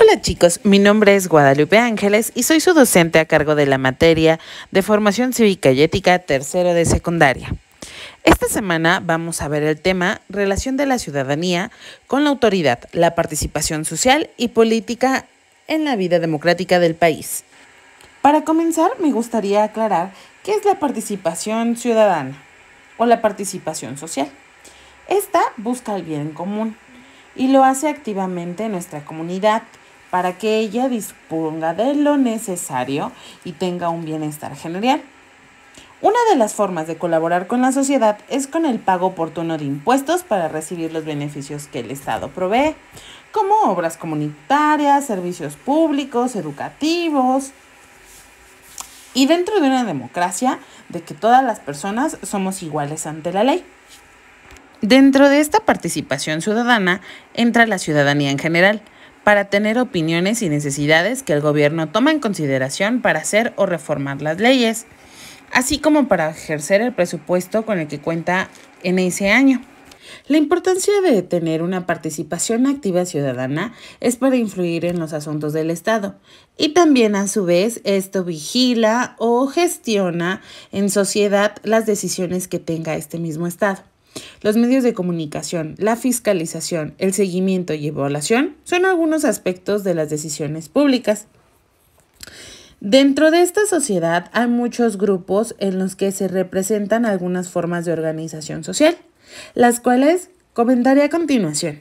Hola chicos, mi nombre es Guadalupe Ángeles y soy su docente a cargo de la materia de Formación Cívica y Ética tercero de secundaria. Esta semana vamos a ver el tema Relación de la ciudadanía con la autoridad, la participación social y política en la vida democrática del país. Para comenzar, me gustaría aclarar qué es la participación ciudadana o la participación social. Esta busca el bien común y lo hace activamente en nuestra comunidad para que ella disponga de lo necesario y tenga un bienestar general. Una de las formas de colaborar con la sociedad es con el pago oportuno de impuestos para recibir los beneficios que el Estado provee, como obras comunitarias, servicios públicos, educativos, y dentro de una democracia de que todas las personas somos iguales ante la ley. Dentro de esta participación ciudadana entra la ciudadanía en general, para tener opiniones y necesidades que el gobierno toma en consideración para hacer o reformar las leyes, así como para ejercer el presupuesto con el que cuenta en ese año. La importancia de tener una participación activa ciudadana es para influir en los asuntos del Estado y también a su vez esto vigila o gestiona en sociedad las decisiones que tenga este mismo Estado. Los medios de comunicación, la fiscalización, el seguimiento y evaluación son algunos aspectos de las decisiones públicas. Dentro de esta sociedad hay muchos grupos en los que se representan algunas formas de organización social las cuales comentaré a continuación.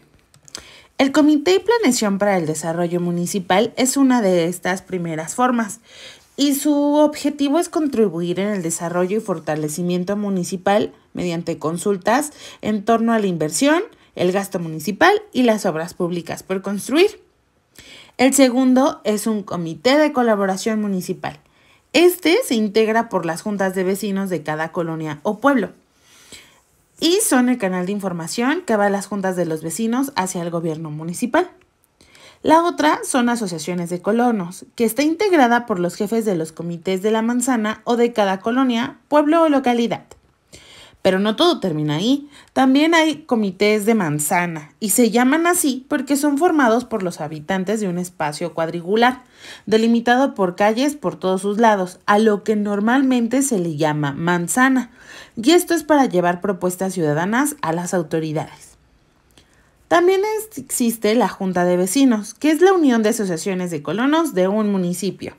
El Comité y Planeación para el Desarrollo Municipal es una de estas primeras formas y su objetivo es contribuir en el desarrollo y fortalecimiento municipal mediante consultas en torno a la inversión, el gasto municipal y las obras públicas por construir. El segundo es un comité de colaboración municipal. Este se integra por las juntas de vecinos de cada colonia o pueblo y son el canal de información que va a las juntas de los vecinos hacia el gobierno municipal. La otra son asociaciones de colonos, que está integrada por los jefes de los comités de la manzana o de cada colonia, pueblo o localidad. Pero no todo termina ahí. También hay comités de manzana y se llaman así porque son formados por los habitantes de un espacio cuadrigular, delimitado por calles por todos sus lados, a lo que normalmente se le llama manzana. Y esto es para llevar propuestas ciudadanas a las autoridades. También existe la Junta de Vecinos, que es la unión de asociaciones de colonos de un municipio.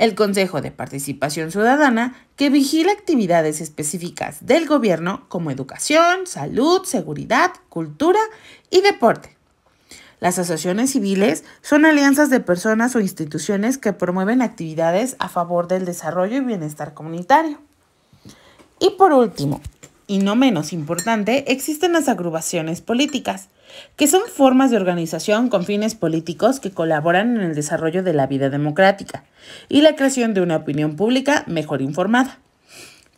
El Consejo de Participación Ciudadana, que vigila actividades específicas del gobierno como educación, salud, seguridad, cultura y deporte. Las asociaciones civiles son alianzas de personas o instituciones que promueven actividades a favor del desarrollo y bienestar comunitario. Y por último, y no menos importante, existen las agrupaciones políticas que son formas de organización con fines políticos que colaboran en el desarrollo de la vida democrática y la creación de una opinión pública mejor informada.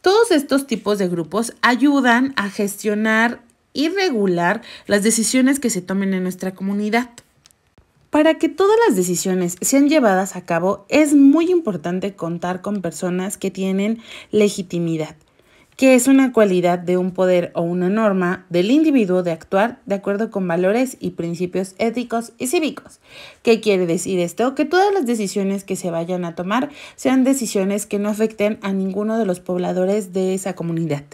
Todos estos tipos de grupos ayudan a gestionar y regular las decisiones que se tomen en nuestra comunidad. Para que todas las decisiones sean llevadas a cabo es muy importante contar con personas que tienen legitimidad, que es una cualidad de un poder o una norma del individuo de actuar de acuerdo con valores y principios éticos y cívicos. ¿Qué quiere decir esto? Que todas las decisiones que se vayan a tomar sean decisiones que no afecten a ninguno de los pobladores de esa comunidad.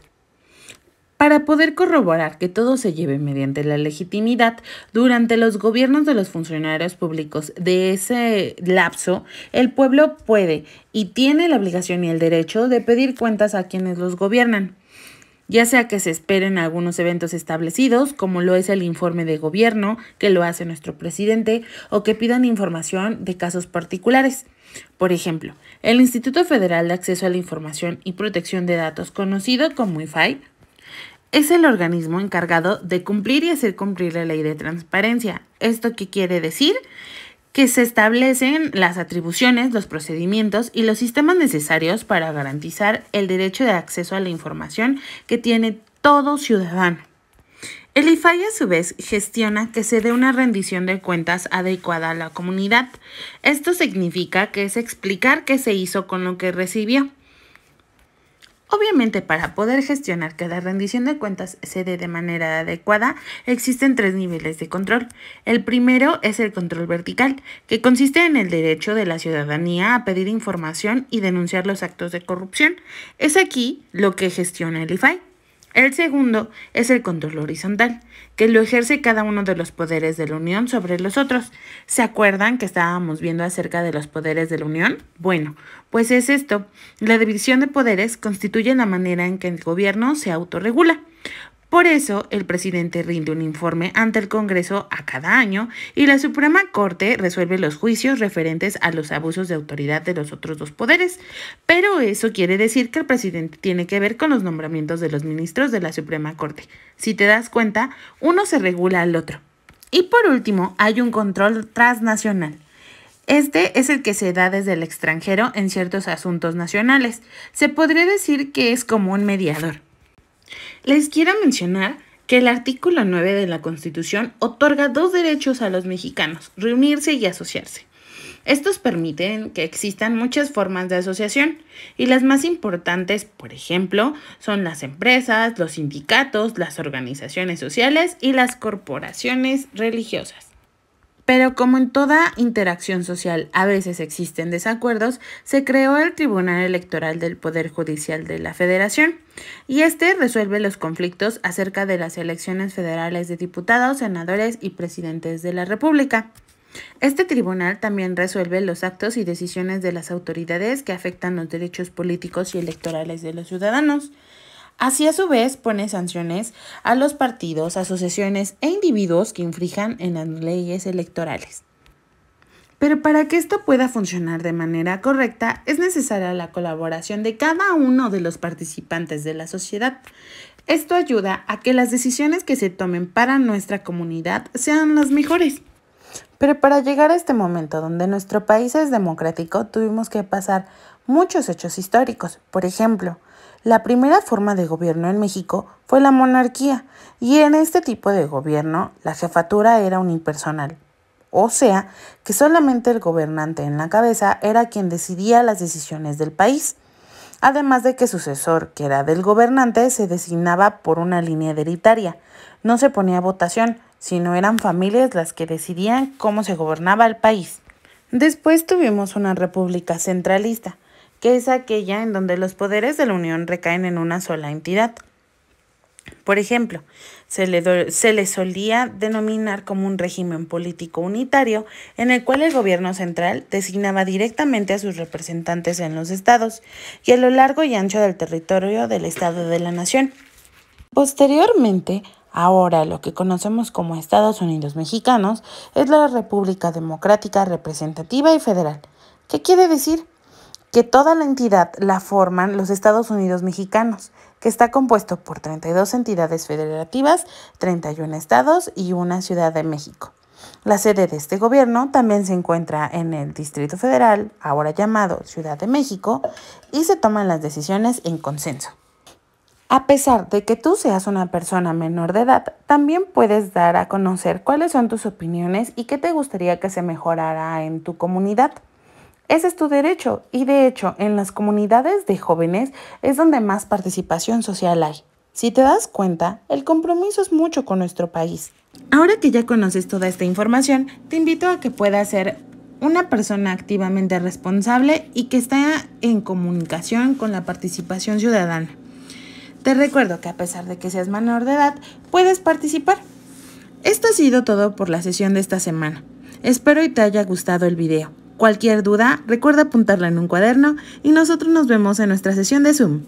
Para poder corroborar que todo se lleve mediante la legitimidad, durante los gobiernos de los funcionarios públicos de ese lapso, el pueblo puede y tiene la obligación y el derecho de pedir cuentas a quienes los gobiernan ya sea que se esperen algunos eventos establecidos, como lo es el informe de gobierno que lo hace nuestro presidente, o que pidan información de casos particulares. Por ejemplo, el Instituto Federal de Acceso a la Información y Protección de Datos, conocido como IFAI, es el organismo encargado de cumplir y hacer cumplir la ley de transparencia. ¿Esto qué quiere decir? Que se establecen las atribuciones, los procedimientos y los sistemas necesarios para garantizar el derecho de acceso a la información que tiene todo ciudadano. El IFAI a su vez gestiona que se dé una rendición de cuentas adecuada a la comunidad. Esto significa que es explicar qué se hizo con lo que recibió Obviamente, para poder gestionar que la rendición de cuentas se dé de manera adecuada, existen tres niveles de control. El primero es el control vertical, que consiste en el derecho de la ciudadanía a pedir información y denunciar los actos de corrupción. Es aquí lo que gestiona el IFAI. El segundo es el control horizontal, que lo ejerce cada uno de los poderes de la unión sobre los otros. ¿Se acuerdan que estábamos viendo acerca de los poderes de la unión? Bueno, pues es esto. La división de poderes constituye la manera en que el gobierno se autorregula. Por eso, el presidente rinde un informe ante el Congreso a cada año y la Suprema Corte resuelve los juicios referentes a los abusos de autoridad de los otros dos poderes. Pero eso quiere decir que el presidente tiene que ver con los nombramientos de los ministros de la Suprema Corte. Si te das cuenta, uno se regula al otro. Y por último, hay un control transnacional. Este es el que se da desde el extranjero en ciertos asuntos nacionales. Se podría decir que es como un mediador. Les quiero mencionar que el artículo 9 de la Constitución otorga dos derechos a los mexicanos, reunirse y asociarse. Estos permiten que existan muchas formas de asociación y las más importantes, por ejemplo, son las empresas, los sindicatos, las organizaciones sociales y las corporaciones religiosas. Pero como en toda interacción social a veces existen desacuerdos, se creó el Tribunal Electoral del Poder Judicial de la Federación y este resuelve los conflictos acerca de las elecciones federales de diputados, senadores y presidentes de la República. Este tribunal también resuelve los actos y decisiones de las autoridades que afectan los derechos políticos y electorales de los ciudadanos. Así a su vez pone sanciones a los partidos, asociaciones e individuos que infrijan en las leyes electorales. Pero para que esto pueda funcionar de manera correcta es necesaria la colaboración de cada uno de los participantes de la sociedad. Esto ayuda a que las decisiones que se tomen para nuestra comunidad sean las mejores. Pero para llegar a este momento donde nuestro país es democrático, tuvimos que pasar muchos hechos históricos. Por ejemplo, la primera forma de gobierno en México fue la monarquía, y en este tipo de gobierno la jefatura era unipersonal, o sea, que solamente el gobernante en la cabeza era quien decidía las decisiones del país, además de que sucesor, que era del gobernante, se designaba por una línea hereditaria, no se ponía votación, sino eran familias las que decidían cómo se gobernaba el país. Después tuvimos una república centralista, que es aquella en donde los poderes de la Unión recaen en una sola entidad. Por ejemplo, se le, se solía denominar como un régimen político unitario en el cual el gobierno central designaba directamente a sus representantes en los estados y a lo largo y ancho del territorio del estado de la nación. Posteriormente, ahora lo que conocemos como Estados Unidos mexicanos es la República Democrática Representativa y Federal. ¿Qué quiere decir? que toda la entidad la forman los Estados Unidos mexicanos, que está compuesto por 32 entidades federativas, 31 estados y una Ciudad de México. La sede de este gobierno también se encuentra en el Distrito Federal, ahora llamado Ciudad de México, y se toman las decisiones en consenso. A pesar de que tú seas una persona menor de edad, también puedes dar a conocer cuáles son tus opiniones y qué te gustaría que se mejorara en tu comunidad. Ese es tu derecho y de hecho en las comunidades de jóvenes es donde más participación social hay. Si te das cuenta, el compromiso es mucho con nuestro país. Ahora que ya conoces toda esta información, te invito a que puedas ser una persona activamente responsable y que está en comunicación con la participación ciudadana. Te recuerdo que a pesar de que seas menor de edad, puedes participar. Esto ha sido todo por la sesión de esta semana. Espero y te haya gustado el video. Cualquier duda, recuerda apuntarla en un cuaderno y nosotros nos vemos en nuestra sesión de Zoom.